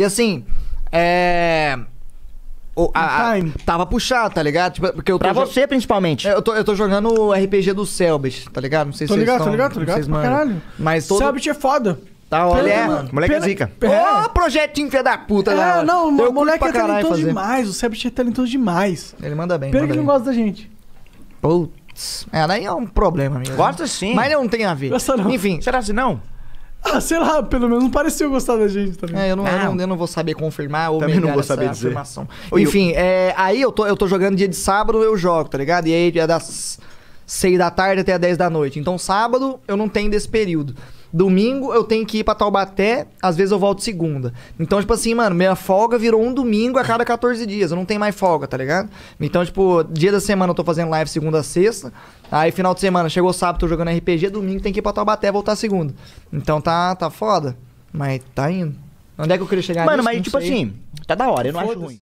E assim, é. O, a, a, tava puxado, tá ligado? Tipo, porque eu pra você, principalmente. É, eu tô, eu tô jogando o RPG do Selbit, tá ligado? Não sei tô se ligado, vocês ligado, Tô ligado, tô ligado, ligado. Caralho. Mas todo... é foda. Tá, olha, Pela, é, mano. moleque é Pela... zica. Ô, oh, projetinho filha da puta, galera. É, né, não, o moleque é talentoso fazer. demais. O Selbit é talentoso demais. Ele manda bem, Pena que ele não gosta da gente. Putz. É, daí é um problema, amigo. Gosta sim. Mas não tem a ver. não. Enfim. Será que não? Ah, sei lá, pelo menos não pareceu gostar da gente também. É, eu não, Eu não, eu não vou saber confirmar ou também não vou saber dizer. afirmação. Enfim, É, aí eu tô, eu tô jogando dia de sábado, eu jogo, tá ligado? E aí é das 6 da tarde até 10 da noite. Então sábado eu não tenho desse período domingo eu tenho que ir pra Taubaté, às vezes eu volto segunda. Então, tipo assim, mano, minha folga virou um domingo a cada 14 dias. Eu não tenho mais folga, tá ligado? Então, tipo, dia da semana eu tô fazendo live segunda a sexta. Aí final de semana, chegou sábado, tô jogando RPG, domingo tem que ir pra Taubaté voltar segunda. Então tá, tá foda. Mas tá indo. Onde é que eu queria chegar Mano, nisso? mas Não tipo sei. assim, tá da hora, eu não acho ruim.